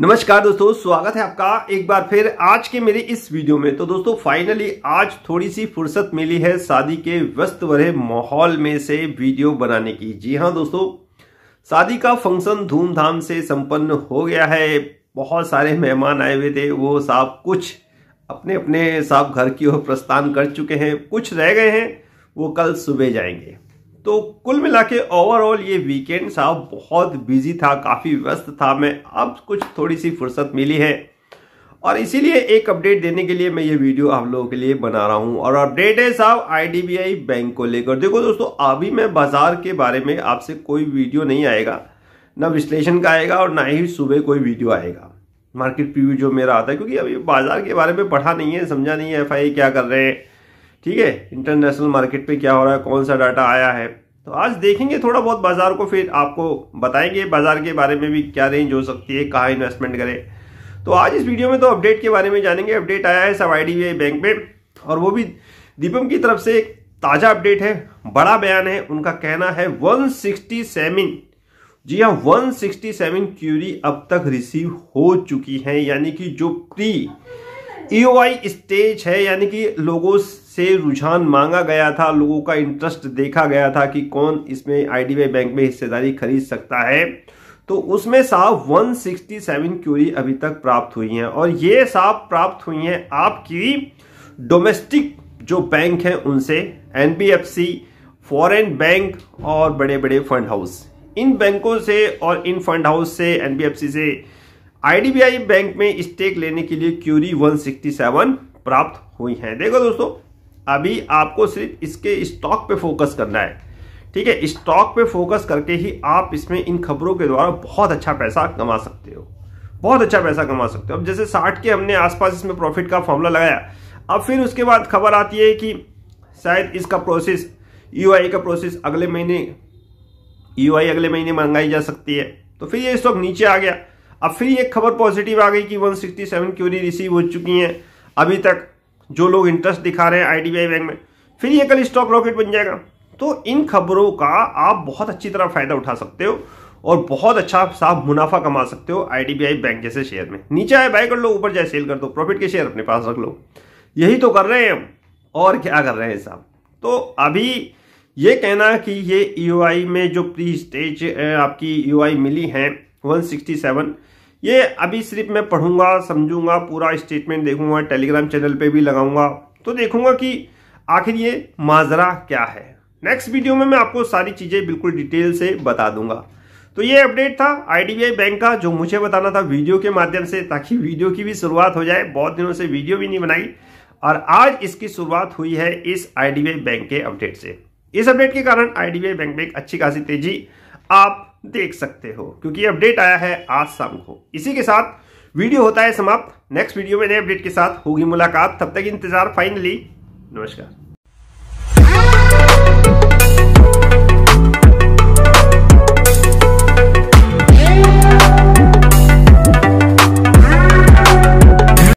नमस्कार दोस्तों स्वागत है आपका एक बार फिर आज के मेरे इस वीडियो में तो दोस्तों फाइनली आज थोड़ी सी फुर्सत मिली है शादी के व्यस्त भरे माहौल में से वीडियो बनाने की जी हाँ दोस्तों शादी का फंक्शन धूमधाम से संपन्न हो गया है बहुत सारे मेहमान आए हुए थे वो साहब कुछ अपने अपने साहब घर की ओर प्रस्थान कर चुके हैं कुछ रह गए हैं वो कल सुबह जाएंगे तो कुल मिला के ओवरऑल ये वीकेंड साहब बहुत बिजी था काफ़ी व्यस्त था मैं अब कुछ थोड़ी सी फुर्सत मिली है और इसीलिए एक अपडेट देने के लिए मैं ये वीडियो आप लोगों के लिए बना रहा हूँ और अपडेट है साहब आईडीबीआई बैंक को लेकर देखो दोस्तों अभी मैं बाजार के बारे में आपसे कोई वीडियो नहीं आएगा ना विश्लेषण का आएगा और ना ही सुबह कोई वीडियो आएगा मार्केट प्रीव्यू जो मेरा आता है क्योंकि अभी बाजार के बारे में पढ़ा नहीं है समझा नहीं है एफ क्या कर रहे हैं ठीक है इंटरनेशनल मार्केट पे क्या हो रहा है कौन सा डाटा आया है तो आज देखेंगे थोड़ा बहुत बाजार को फिर आपको बताएंगे बाजार के बारे में भी क्या रेंज हो सकती है कहाँ इन्वेस्टमेंट करें तो आज इस वीडियो में तो अपडेट के बारे में जानेंगे अपडेट आया है सब आई बैंक में और वो भी दीपम की तरफ से एक ताज़ा अपडेट है बड़ा बयान है उनका कहना है वन सिक्सटी सेवन जी हाँ वन सिक्सटी सेवन क्यूरी अब तक रिसीव हो चुकी है यानी कि जो प्री ईओआई स्टेज है यानी कि लोगों से रुझान मांगा गया था लोगों का इंटरेस्ट देखा गया था कि कौन इसमें आई बैंक में हिस्सेदारी खरीद सकता है तो उसमें साहब 167 क्यूरी अभी तक प्राप्त हुई हैं और ये साहब प्राप्त हुई हैं आपकी डोमेस्टिक जो बैंक हैं उनसे एनबीएफसी फॉरेन बैंक और बड़े बड़े फंड हाउस इन बैंकों से और इन फंड हाउस से एनबीएफसी से आईडीबीआई बैंक में स्टेक लेने के लिए क्यूरी 167 प्राप्त हुई हैं देखो दोस्तों अभी आपको सिर्फ इसके स्टॉक पे फोकस करना है ठीक है स्टॉक पे फोकस करके ही आप इसमें इन खबरों के द्वारा बहुत अच्छा पैसा कमा सकते हो बहुत अच्छा पैसा कमा सकते हो अब जैसे साठ के हमने आसपास इसमें प्रॉफिट का फॉर्मूला लगाया अब फिर उसके बाद खबर आती है कि शायद इसका प्रोसेस यू e का प्रोसेस अगले महीने यू e अगले महीने मंगाई जा सकती है तो फिर ये स्टॉक नीचे आ गया अब फिर ये खबर पॉजिटिव आ गई कि 167 क्यूरी रिसीव हो चुकी हैं अभी तक जो लोग इंटरेस्ट दिखा रहे हैं आईडीबीआई बैंक में फिर ये कल स्टॉक रॉकेट बन जाएगा तो इन खबरों का आप बहुत अच्छी तरह फायदा उठा सकते हो और बहुत अच्छा साफ मुनाफा कमा सकते हो आईडीबीआई बैंक जैसे शेयर में नीचे आए बाय कर लो ऊपर जाए सेल कर दो प्रॉफिट के शेयर अपने पास रख लो यही तो कर रहे हैं हम और क्या कर रहे हैं साहब तो अभी ये कहना कि ये ई e में जो प्री स्टेज आपकी ईओआई e मिली है 167 ये अभी सिर्फ मैं पढ़ूंगा समझूंगा पूरा स्टेटमेंट देखूंगा टेलीग्राम चैनल पे भी लगाऊंगा तो देखूंगा कि आखिर ये माजरा क्या है नेक्स्ट वीडियो में मैं आपको सारी चीज़ें बिल्कुल डिटेल से बता दूंगा तो ये अपडेट था आईडीबीआई बैंक का जो मुझे बताना था वीडियो के माध्यम से ताकि वीडियो की भी शुरुआत हो जाए बहुत दिनों से वीडियो भी नहीं बनाई और आज इसकी शुरुआत हुई है इस आईडीबीआई बैंक के अपडेट से इस अपडेट के कारण आईडीबीआई बैंक में एक अच्छी खासी तेजी आप देख सकते हो क्योंकि अपडेट आया है आज शाम को इसी के साथ वीडियो होता है समाप्त नेक्स्ट वीडियो में नए अपडेट के साथ होगी मुलाकात तब तक इंतजार फाइनली नमस्कार